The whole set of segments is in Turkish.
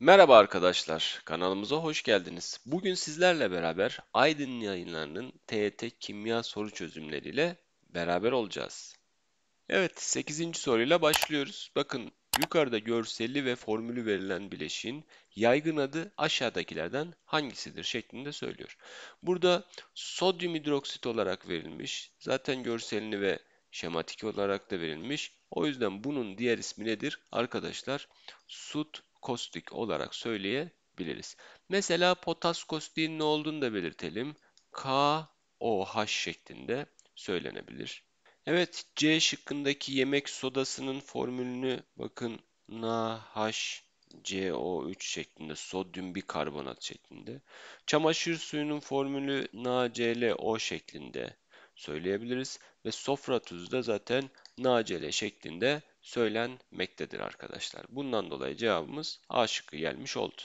Merhaba arkadaşlar, kanalımıza hoş geldiniz. Bugün sizlerle beraber Aydın yayınlarının TET e kimya soru çözümleriyle beraber olacağız. Evet, 8. soruyla başlıyoruz. Bakın, yukarıda görseli ve formülü verilen bileşiğin yaygın adı aşağıdakilerden hangisidir şeklinde söylüyor. Burada sodyum hidroksit olarak verilmiş. Zaten görselini ve şematik olarak da verilmiş. O yüzden bunun diğer ismi nedir? Arkadaşlar, sut kostik olarak söyleyebiliriz. Mesela potas kostiğin ne olduğunu da belirtelim. KOH şeklinde söylenebilir. Evet C şıkkındaki yemek sodasının formülünü bakın NaHCO3 şeklinde sodyum bikarbonat şeklinde. Çamaşır suyunun formülü NaClO şeklinde söyleyebiliriz ve sofra tuzu da zaten NaCl şeklinde söylenmektedir arkadaşlar. Bundan dolayı cevabımız A şıkkı gelmiş oldu.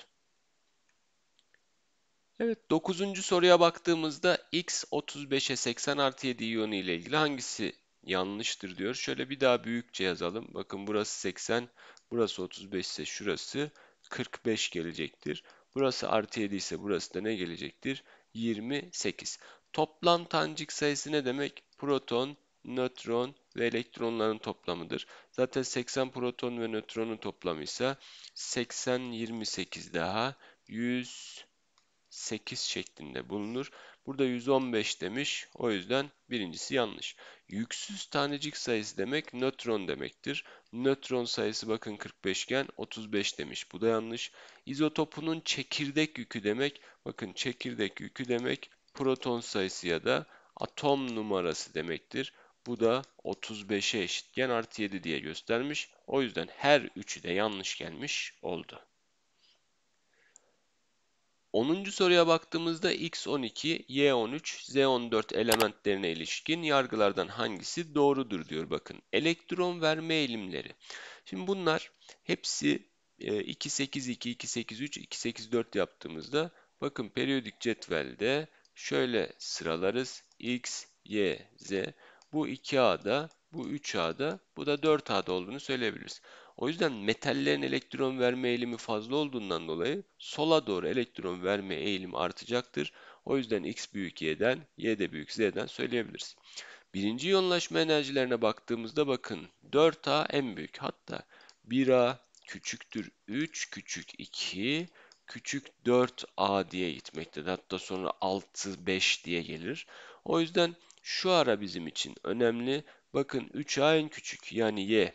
Evet dokuzuncu soruya baktığımızda x 35'e 80 artı 7 iyonu ile ilgili hangisi yanlıştır diyor. Şöyle bir daha büyükçe yazalım. Bakın burası 80, burası 35 ise şurası 45 gelecektir. Burası artı 7 ise burası da ne gelecektir? 28. Toplam tanecik sayısı ne demek? Proton nötron ve elektronların toplamıdır. Zaten 80 proton ve nötronun toplamı ise 80 28 daha 108 şeklinde bulunur. Burada 115 demiş. O yüzden birincisi yanlış. Yüksüz tanecik sayısı demek nötron demektir. Nötron sayısı bakın 45 iken 35 demiş. Bu da yanlış. İzotopunun çekirdek yükü demek. Bakın çekirdek yükü demek proton sayısı ya da atom numarası demektir. Bu da 35'e eşitken artı 7 diye göstermiş. O yüzden her üçü de yanlış gelmiş oldu. 10. soruya baktığımızda x12, y13, z14 elementlerine ilişkin yargılardan hangisi doğrudur diyor bakın. Elektron verme eğilimleri. Şimdi bunlar hepsi 282, 283, 284 yaptığımızda bakın periyodik cetvelde şöyle sıralarız. x, y, z bu 2A'da, bu 3A'da, bu da 4A'da olduğunu söyleyebiliriz. O yüzden metallerin elektron verme eğilimi fazla olduğundan dolayı sola doğru elektron verme eğilimi artacaktır. O yüzden X büyük Y'den, Y de büyük Z'den söyleyebiliriz. Birinci yoğunlaşma enerjilerine baktığımızda bakın 4A en büyük hatta 1A küçüktür 3 küçük 2 küçük 4A diye gitmektedir. Hatta sonra 6 5 diye gelir. O yüzden şu ara bizim için önemli. Bakın 3a en küçük yani y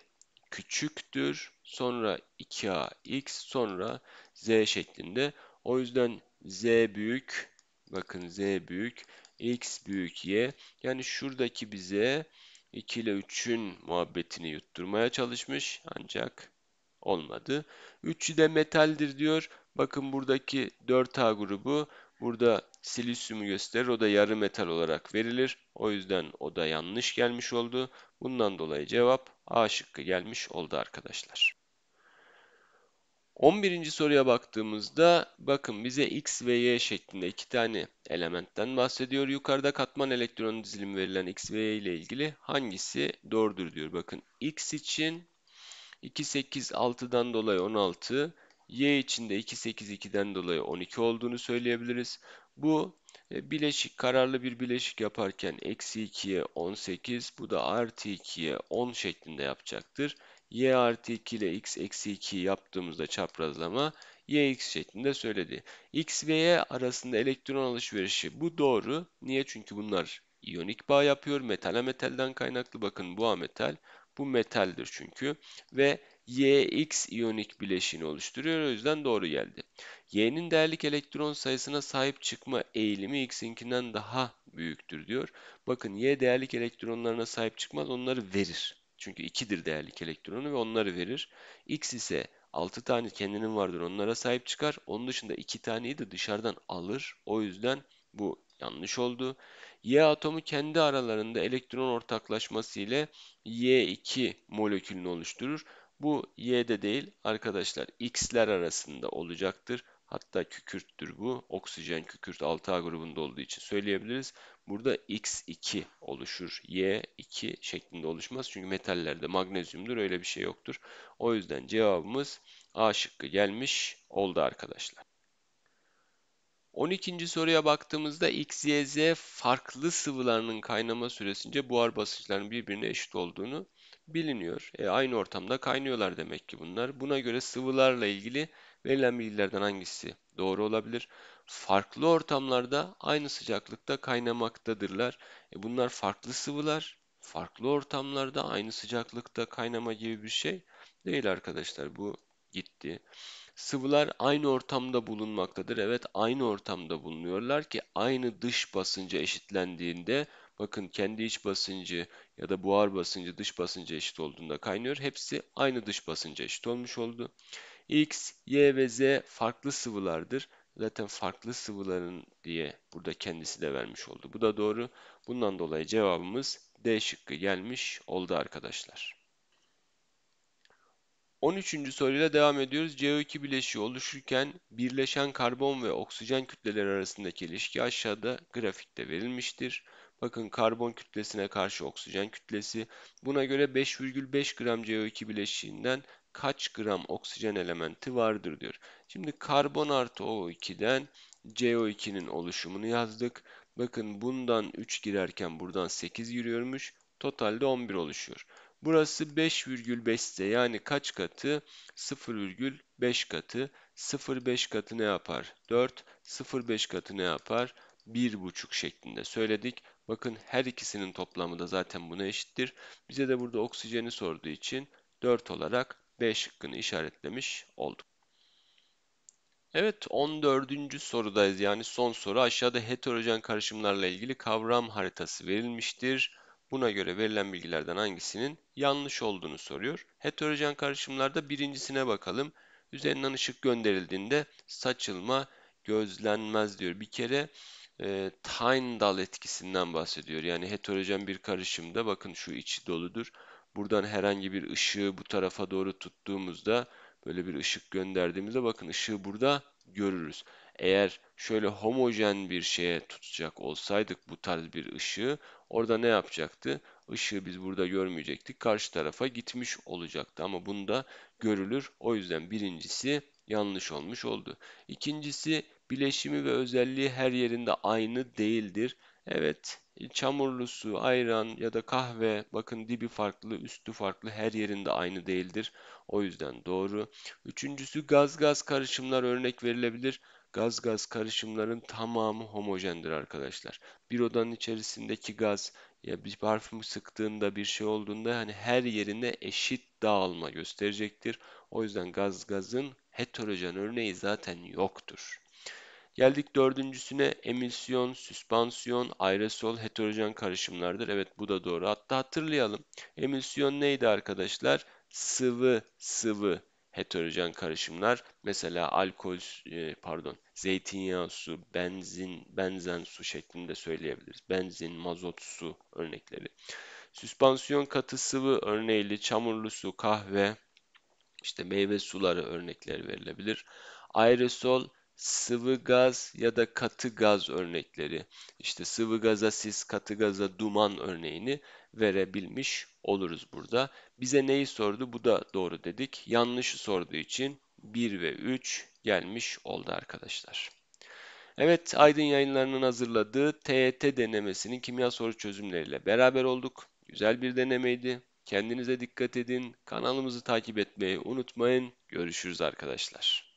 küçüktür. Sonra 2a x sonra z şeklinde. O yüzden z büyük bakın z büyük x büyük y. Yani şuradaki bize 2 ile 3'ün muhabbetini yutturmaya çalışmış ancak olmadı. 3'ü de metaldir diyor. Bakın buradaki 4A grubu burada silisyumu gösterir. O da yarı metal olarak verilir. O yüzden o da yanlış gelmiş oldu. Bundan dolayı cevap A şıkkı gelmiş oldu arkadaşlar. 11. soruya baktığımızda bakın bize X ve Y şeklinde iki tane elementten bahsediyor. Yukarıda katman elektron dizilimi verilen X ve Y ile ilgili hangisi doğrudur diyor. Bakın X için 2, 8, 6'dan dolayı 16, Y içinde 2 8 2'den dolayı 12 olduğunu söyleyebiliriz. Bu e, bileşik kararlı bir bileşik yaparken eksi 2'ye 18 bu da artı 2'ye 10 şeklinde yapacaktır. Y artı 2 ile x eksi 2 yaptığımızda çaprazlama y x şeklinde söyledi. X ve Y arasında elektron alışverişi bu doğru. Niye? Çünkü bunlar iyonik bağ yapıyor. Metale metalden kaynaklı bakın bu ametal. Bu metaldir çünkü. Ve YX iyonik bileşiğini oluşturuyor. O yüzden doğru geldi. Y'nin değerlik elektron sayısına sahip çıkma eğilimi X'inkinden daha büyüktür diyor. Bakın Y değerlik elektronlarına sahip çıkmaz onları verir. Çünkü 2'dir değerlik elektronu ve onları verir. X ise 6 tane kendinin vardır onlara sahip çıkar. Onun dışında 2 taneyi de dışarıdan alır. O yüzden bu yanlış oldu. Y atomu kendi aralarında elektron ortaklaşması ile Y2 molekülünü oluşturur. Bu y'de değil arkadaşlar x'ler arasında olacaktır. Hatta kükürttür bu. Oksijen kükürt 6A grubunda olduğu için söyleyebiliriz. Burada X2 oluşur. Y2 şeklinde oluşmaz. Çünkü metallerde magnezyumdur. Öyle bir şey yoktur. O yüzden cevabımız A şıkkı gelmiş oldu arkadaşlar. 12. soruya baktığımızda X, Y, Z farklı sıvılarının kaynama süresince buhar basınçlarının birbirine eşit olduğunu biliniyor. E, aynı ortamda kaynıyorlar demek ki bunlar. Buna göre sıvılarla ilgili verilen bilgilerden hangisi doğru olabilir? Farklı ortamlarda aynı sıcaklıkta kaynamaktadırlar. E, bunlar farklı sıvılar. Farklı ortamlarda aynı sıcaklıkta kaynama gibi bir şey değil arkadaşlar. Bu gitti. Sıvılar aynı ortamda bulunmaktadır. Evet aynı ortamda bulunuyorlar ki aynı dış basınca eşitlendiğinde Bakın kendi iç basıncı ya da buhar basıncı dış basınca eşit olduğunda kaynıyor. Hepsi aynı dış basınca eşit olmuş oldu. X, Y ve Z farklı sıvılardır. Zaten farklı sıvıların diye burada kendisi de vermiş oldu. Bu da doğru. Bundan dolayı cevabımız D şıkkı gelmiş oldu arkadaşlar. 13. soruyla devam ediyoruz. CO2 bileşiği oluşurken birleşen karbon ve oksijen kütleleri arasındaki ilişki aşağıda grafikte verilmiştir. Bakın karbon kütlesine karşı oksijen kütlesi. Buna göre 5,5 gram CO2 bileşiğinden kaç gram oksijen elementi vardır diyor. Şimdi karbon artı O2'den CO2'nin oluşumunu yazdık. Bakın bundan 3 girerken buradan 8 giriyormuş. Totalde 11 oluşuyor. Burası 5,5 yani kaç katı? 0,5 katı. 0,5 katı ne yapar? 4. 0,5 katı ne yapar? 1,5 şeklinde söyledik. Bakın her ikisinin toplamı da zaten buna eşittir. Bize de burada oksijeni sorduğu için 4 olarak B şıkkını işaretlemiş olduk. Evet 14. sorudayız yani son soru aşağıda heterojen karışımlarla ilgili kavram haritası verilmiştir. Buna göre verilen bilgilerden hangisinin yanlış olduğunu soruyor. Heterojen karışımlarda birincisine bakalım. Üzerinden ışık gönderildiğinde saçılma gözlenmez diyor. Bir kere e, Tyndall etkisinden bahsediyor. Yani heterojen bir karışımda bakın şu içi doludur. Buradan herhangi bir ışığı bu tarafa doğru tuttuğumuzda böyle bir ışık gönderdiğimizde bakın ışığı burada görürüz. Eğer şöyle homojen bir şeye tutacak olsaydık bu tarz bir ışığı Orada ne yapacaktı? Işığı biz burada görmeyecektik. Karşı tarafa gitmiş olacaktı ama bunda görülür. O yüzden birincisi yanlış olmuş oldu. İkincisi bileşimi ve özelliği her yerinde aynı değildir. Evet, çamurlu su, ayran ya da kahve bakın dibi farklı, üstü farklı her yerinde aynı değildir. O yüzden doğru. Üçüncüsü gaz gaz karışımlar örnek verilebilir. Gaz gaz karışımların tamamı homojendir arkadaşlar. Bir odanın içerisindeki gaz ya bir parfüm sıktığında bir şey olduğunda hani her yerine eşit dağılma gösterecektir. O yüzden gaz gazın heterojen örneği zaten yoktur. Geldik dördüncüsüne emisyon, süspansiyon, aerosol, heterojen karışımlardır. Evet bu da doğru. Hatta hatırlayalım. Emisyon neydi arkadaşlar? Sıvı sıvı heterojen karışımlar mesela alkol e, pardon zeytinyağı su, benzin, benzen su şeklinde söyleyebiliriz. Benzin, mazot su örnekleri. Süspansiyon katı sıvı örneğiyle çamurlu su, kahve, işte meyve suları örnekleri verilebilir. Aerosol sıvı gaz ya da katı gaz örnekleri. İşte sıvı gaza sis, katı gaza duman örneğini verebilmiş oluruz burada. Bize neyi sordu? Bu da doğru dedik. Yanlışı sorduğu için 1 ve 3 gelmiş oldu arkadaşlar. Evet, Aydın Yayınları'nın hazırladığı TET e denemesinin kimya soru çözümleriyle beraber olduk. Güzel bir denemeydi. Kendinize dikkat edin. Kanalımızı takip etmeyi unutmayın. Görüşürüz arkadaşlar.